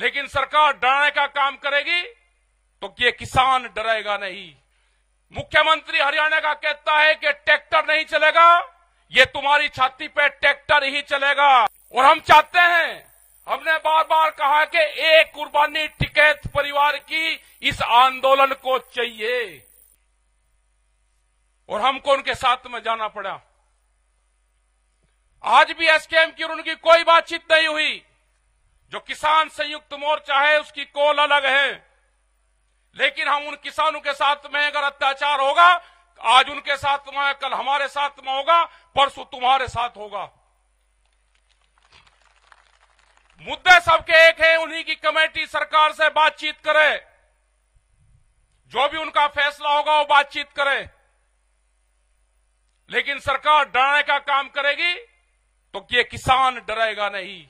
लेकिन सरकार डराने का काम करेगी तो ये किसान डरेगा नहीं मुख्यमंत्री हरियाणा का कहता है कि ट्रैक्टर नहीं चलेगा ये तुम्हारी छाती पे ट्रैक्टर ही चलेगा और हम चाहते हैं हमने बार बार कहा कि एक कुर्बानी टिकैत परिवार की इस आंदोलन को चाहिए और हमको उनके साथ में जाना पड़ा आज भी एसकेएम की और उनकी कोई बातचीत नहीं हुई जो किसान संयुक्त मोर्चा है उसकी कॉल अलग है लेकिन हम उन किसानों के साथ में अगर अत्याचार होगा आज उनके साथ में कल हमारे साथ में होगा परसों तुम्हारे साथ होगा मुद्दे सबके एक है उन्हीं की कमेटी सरकार से बातचीत करे जो भी उनका फैसला होगा वो बातचीत करे लेकिन सरकार डराने का काम करेगी तो ये किसान डरेगा नहीं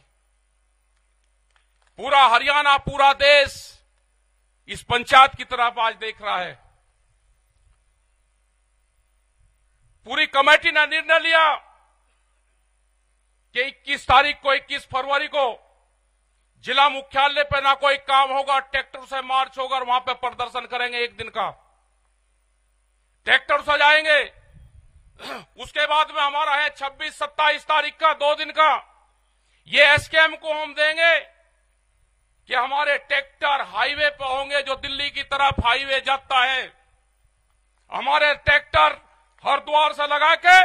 पूरा हरियाणा पूरा देश इस पंचायत की तरफ आज देख रहा है पूरी कमेटी ने निर्णय लिया कि 21 तारीख को 21 फरवरी को जिला मुख्यालय पर ना कोई काम होगा ट्रैक्टर से मार्च होगा और वहां पे प्रदर्शन करेंगे एक दिन का ट्रैक्टर से जाएंगे उसके बाद में हमारा है 26 27 तारीख का दो दिन का ये एसकेएम को हम देंगे दिल्ली की तरफ हाईवे जाता है हमारे ट्रैक्टर हरिद्वार से लगा के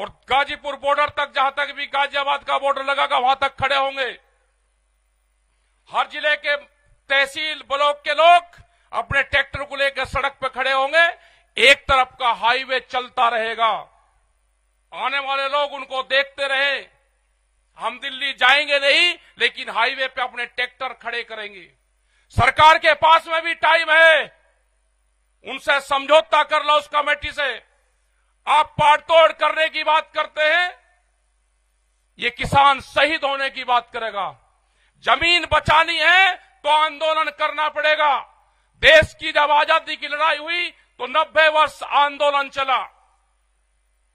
और गाजीपुर बॉर्डर तक जहां तक भी गाजियाबाद का बॉर्डर लगागा वहां तक खड़े होंगे हर जिले के तहसील ब्लॉक के लोग अपने ट्रैक्टर को लेकर सड़क पर खड़े होंगे एक तरफ का हाईवे चलता रहेगा आने वाले लोग उनको देखते रहे हम दिल्ली जाएंगे नहीं लेकिन हाईवे पे अपने ट्रैक्टर खड़े करेंगे सरकार के पास में भी टाइम है उनसे समझौता कर लो उस कमेटी से आप पाड़तोड़ करने की बात करते हैं ये किसान शहीद होने की बात करेगा जमीन बचानी है तो आंदोलन करना पड़ेगा देश की जब आजादी की लड़ाई हुई तो नब्बे वर्ष आंदोलन चला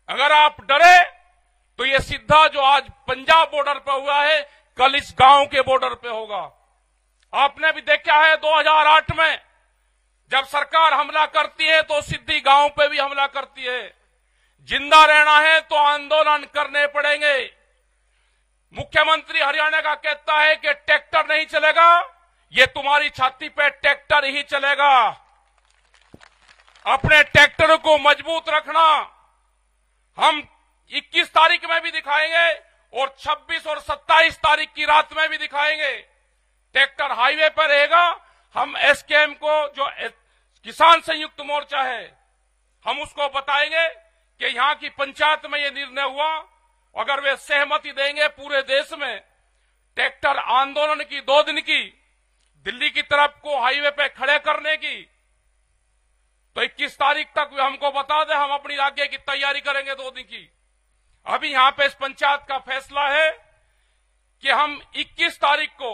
अगर आप डरे तो ये सीधा जो आज पंजाब बॉर्डर पर हुआ है कल इस गांव के बॉर्डर पे होगा आपने भी देखा है 2008 में जब सरकार हमला करती है तो सिद्धि गांव पे भी हमला करती है जिंदा रहना है तो आंदोलन करने पड़ेंगे मुख्यमंत्री हरियाणा का कहता है कि ट्रैक्टर नहीं चलेगा ये तुम्हारी छाती पे ट्रैक्टर ही चलेगा अपने ट्रैक्टर को मजबूत रखना हम 21 तारीख में भी दिखाएंगे और 26 और 27 तारीख की रात में भी दिखाएंगे ट्रैक्टर हाईवे पर रहेगा हम एसकेएम को जो किसान संयुक्त मोर्चा है हम उसको बताएंगे कि यहां की पंचायत में ये निर्णय हुआ अगर वे सहमति देंगे पूरे देश में ट्रैक्टर आंदोलन की दो दिन की दिल्ली की तरफ को हाईवे पे खड़े करने की तो 21 तारीख तक वे हमको बता दें हम अपनी आगे की तैयारी करेंगे दो दिन की अभी यहां पे इस पंचायत का फैसला है कि हम 21 तारीख को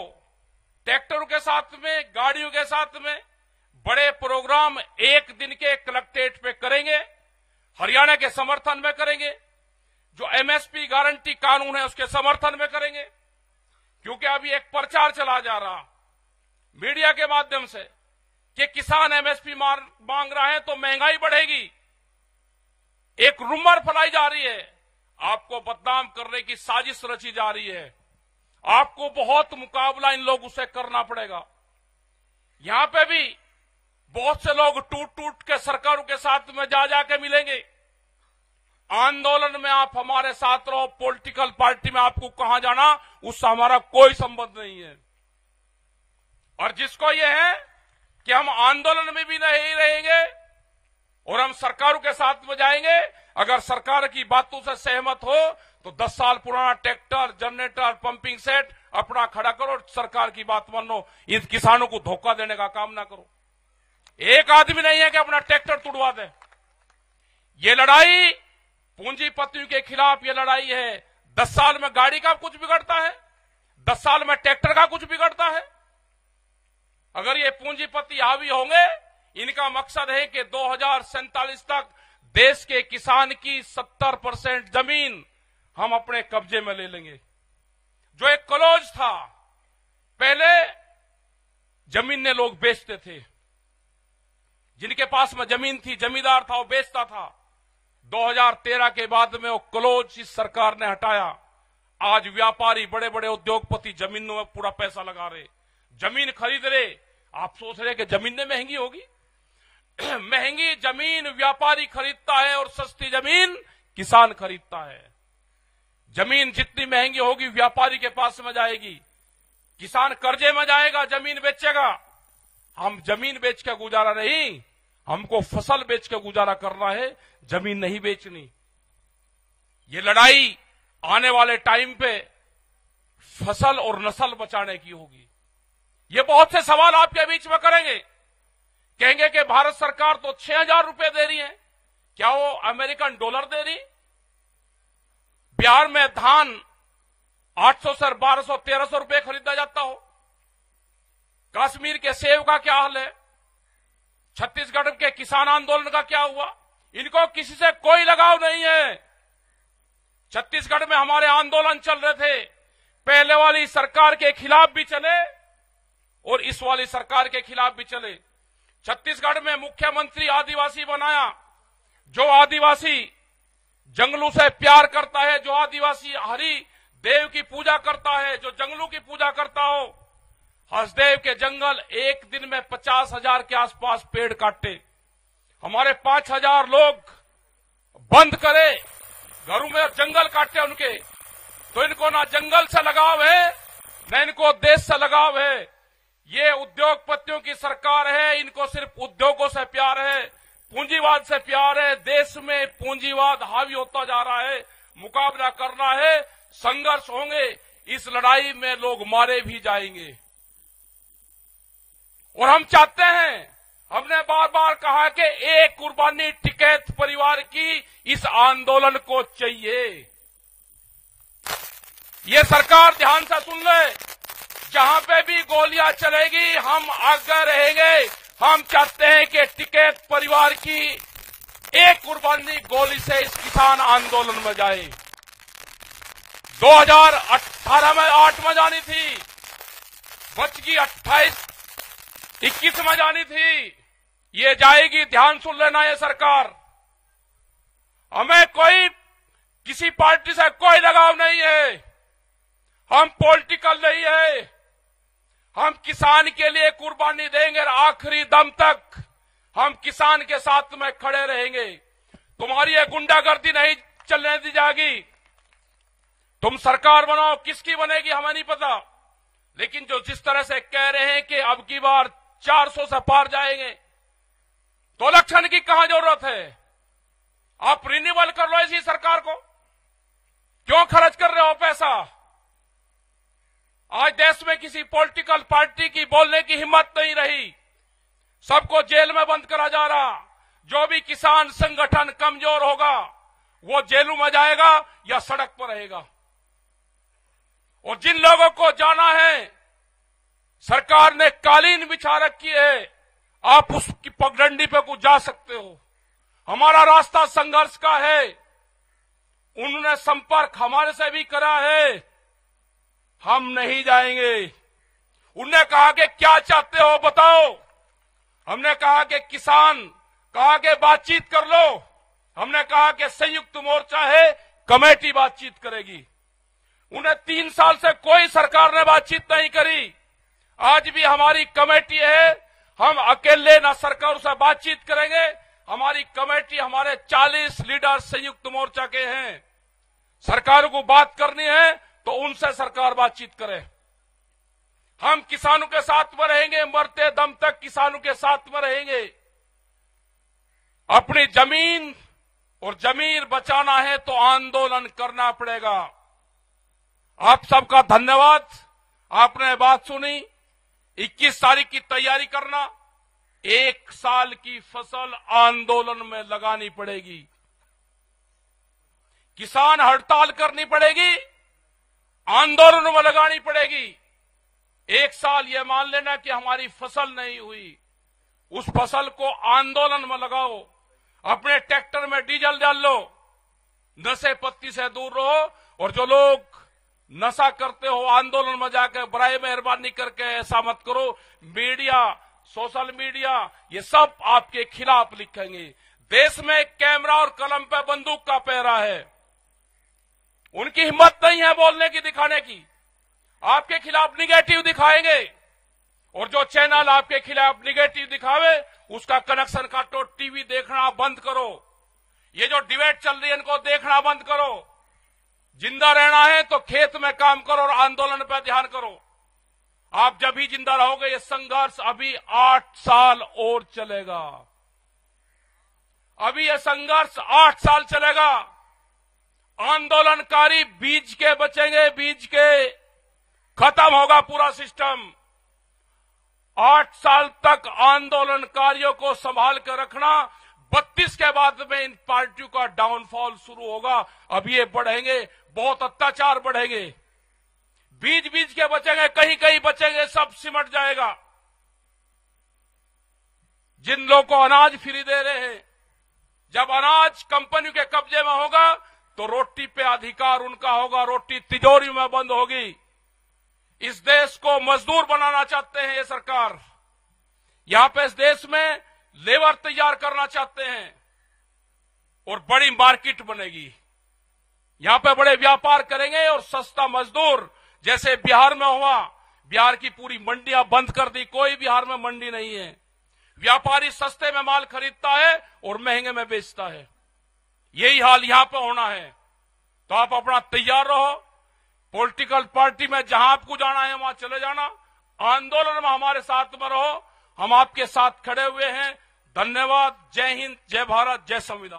ट्रैक्टरों के साथ में गाड़ियों के साथ में बड़े प्रोग्राम एक दिन के कलेक्ट्रेट पे करेंगे हरियाणा के समर्थन में करेंगे जो एमएसपी गारंटी कानून है उसके समर्थन में करेंगे क्योंकि अभी एक प्रचार चला जा रहा मीडिया के माध्यम से कि किसान एमएसपी मांग रहा है तो महंगाई बढ़ेगी एक रूमर फैलाई जा रही है आपको बदनाम करने की साजिश रची जा रही है आपको बहुत मुकाबला इन लोगों से करना पड़ेगा यहां पे भी बहुत से लोग टूट टूट के सरकारों के साथ में जा जाके मिलेंगे आंदोलन में आप हमारे साथ रहो पॉलिटिकल पार्टी में आपको कहां जाना उससे हमारा कोई संबंध नहीं है और जिसको यह है कि हम आंदोलन में भी नहीं रहेंगे और हम सरकारों के साथ में जाएंगे अगर सरकार की बातों से सहमत हो तो 10 साल पुराना ट्रैक्टर जनरेटर पंपिंग सेट अपना खड़ा करो और सरकार की बात मानो इन किसानों को धोखा देने का काम ना करो एक आदमी नहीं है कि अपना ट्रैक्टर तुड़वा दे ये लड़ाई पूंजीपतियों के खिलाफ ये लड़ाई है दस साल में गाड़ी का कुछ बिगड़ता है दस साल में ट्रैक्टर का कुछ बिगड़ता है अगर ये पूंजीपति हावी होंगे इनका मकसद है कि दो तक देश के किसान की सत्तर परसेंट जमीन हम अपने कब्जे में ले लेंगे जो एक क्लोज था पहले जमीन ने लोग बेचते थे जिनके पास में जमीन थी जमींदार था वो बेचता था 2013 के बाद में वो क्लोज इस सरकार ने हटाया आज व्यापारी बड़े बड़े उद्योगपति जमीनों में पूरा पैसा लगा रहे जमीन खरीद रहे आप सोच रहे कि जमीने महंगी होगी महंगी जमीन व्यापारी खरीदता है और सस्ती जमीन किसान खरीदता है जमीन जितनी महंगी होगी व्यापारी के पास में जाएगी किसान कर्जे में जाएगा जमीन बेचेगा हम जमीन बेच के गुजारा नहीं हमको फसल बेच के गुजारा करना है जमीन नहीं बेचनी ये लड़ाई आने वाले टाइम पे फसल और नस्ल बचाने की होगी ये बहुत से सवाल आपके बीच में करेंगे कहेंगे कि भारत सरकार तो छह हजार रुपए दे रही है क्या वो अमेरिकन डॉलर दे रही बिहार में धान 800 से 1200 1300 रुपए खरीदा जाता हो कश्मीर के सेब का क्या हाल है छत्तीसगढ़ के किसान आंदोलन का क्या हुआ इनको किसी से कोई लगाव नहीं है छत्तीसगढ़ में हमारे आंदोलन चल रहे थे पहले वाली सरकार के खिलाफ भी चले और इस वाली सरकार के खिलाफ भी चले छत्तीसगढ़ में मुख्यमंत्री आदिवासी बनाया जो आदिवासी जंगलों से प्यार करता है जो आदिवासी हरि देव की पूजा करता है जो जंगलों की पूजा करता हो हसदेव के जंगल एक दिन में पचास हजार के आसपास पेड़ काटे हमारे पांच हजार लोग बंद करे घरों में जंगल काटे उनके तो इनको ना जंगल से लगाव है न इनको देश से लगाव है ये उद्योगपतियों की सरकार है इनको सिर्फ उद्योगों से प्यार है पूंजीवाद से प्यार है देश में पूंजीवाद हावी होता जा रहा है मुकाबला करना है संघर्ष होंगे इस लड़ाई में लोग मारे भी जाएंगे और हम चाहते हैं हमने बार बार कहा कि एक कुर्बानी टिकैत परिवार की इस आंदोलन को चाहिए ये सरकार ध्यान से सुन ले जहां पे भी गोलियां चलेगी हम आगे रहेंगे हम चाहते हैं कि टिकेत परिवार की एक कुर्बानी गोली से इस किसान आंदोलन में जाए 2018 में आठ में जानी थी बच गई अट्ठाईस इक्कीस में जानी थी ये जाएगी ध्यान सुन लेना ये सरकार हमें कोई किसी पार्टी से कोई लगाव नहीं है हम पॉलिटिकल नहीं है हम किसान के लिए कुर्बानी देंगे आखिरी दम तक हम किसान के साथ में खड़े रहेंगे तुम्हारी ये गुंडागर्दी नहीं चलने दी जाएगी तुम सरकार बनाओ किसकी बनेगी हमें नहीं पता लेकिन जो जिस तरह से कह रहे हैं कि अब की बार 400 से पार जाएंगे तो इलेक्शन की कहां जरूरत है आप रिन्यूअल कर लो इसी सरकार को क्यों खर्च कर रहे हो पैसा आज देश में किसी पॉलिटिकल पार्टी की बोलने की हिम्मत नहीं रही सबको जेल में बंद करा जा रहा जो भी किसान संगठन कमजोर होगा वो जेलों में जाएगा या सड़क पर रहेगा और जिन लोगों को जाना है सरकार ने कालीन बिछा रखी है आप उसकी पगडंडी पे कुछ जा सकते हो हमारा रास्ता संघर्ष का है उन्होंने संपर्क हमारे से भी करा है हम नहीं जाएंगे उनने कहा कि क्या चाहते हो बताओ हमने कहा कि किसान कहा कि बातचीत कर लो हमने कहा कि संयुक्त मोर्चा है कमेटी बातचीत करेगी उन्हें तीन साल से कोई सरकार ने बातचीत नहीं करी आज भी हमारी कमेटी है हम अकेले ना सरकार से बातचीत करेंगे हमारी कमेटी हमारे 40 लीडर संयुक्त मोर्चा के हैं सरकार को बात करनी है तो उनसे सरकार बातचीत करे हम किसानों के साथ में रहेंगे मरते दम तक किसानों के साथ में रहेंगे अपनी जमीन और जमीन बचाना है तो आंदोलन करना पड़ेगा आप सबका धन्यवाद आपने बात सुनी 21 तारीख की तैयारी करना एक साल की फसल आंदोलन में लगानी पड़ेगी किसान हड़ताल करनी पड़ेगी आंदोलन में लगानी पड़ेगी एक साल ये मान लेना कि हमारी फसल नहीं हुई उस फसल को आंदोलन में लगाओ अपने ट्रैक्टर में डीजल डाल लो नशे पत्ती से दूर रहो और जो लोग नशा करते हो आंदोलन में जाकर बरए मेहरबानी करके ऐसा मत करो मीडिया सोशल मीडिया ये सब आपके खिलाफ लिखेंगे देश में कैमरा और कलम पे बंदूक का पहरा है उनकी हिम्मत नहीं है बोलने की दिखाने की आपके खिलाफ निगेटिव दिखाएंगे और जो चैनल आपके खिलाफ निगेटिव दिखावे उसका कनेक्शन काटो टीवी देखना बंद करो ये जो डिबेट चल रही है इनको देखना बंद करो जिंदा रहना है तो खेत में काम करो और आंदोलन पर ध्यान करो आप जब भी जिंदा रहोगे ये संघर्ष अभी आठ साल और चलेगा अभी यह संघर्ष आठ साल चलेगा आंदोलनकारी बीज के बचेंगे बीज के खत्म होगा पूरा सिस्टम आठ साल तक आंदोलनकारियों को संभाल कर रखना बत्तीस के बाद में इन पार्टियों का डाउनफॉल शुरू होगा अब ये बढ़ेंगे बहुत अत्याचार बढ़ेंगे बीज बीज के बचेंगे कहीं कहीं बचेंगे सब सिमट जाएगा जिन लोगों को अनाज फ्री दे रहे हैं जब अनाज कंपनियों के कब्जे में होगा तो रोटी पे अधिकार उनका होगा रोटी तिजोरी में बंद होगी इस देश को मजदूर बनाना चाहते हैं ये सरकार यहां पे इस देश में लेबर तैयार करना चाहते हैं और बड़ी मार्केट बनेगी यहां पे बड़े व्यापार करेंगे और सस्ता मजदूर जैसे बिहार में हुआ बिहार की पूरी मंडियां बंद कर दी कोई बिहार में मंडी नहीं है व्यापारी सस्ते में माल खरीदता है और महंगे में बेचता है यही हाल यहां पर होना है तो आप अपना तैयार रहो पॉलिटिकल पार्टी में जहां आपको जाना है वहां चले जाना आंदोलन में हमारे साथ में रहो हम आपके साथ खड़े हुए हैं धन्यवाद जय हिंद जय भारत जय संविधान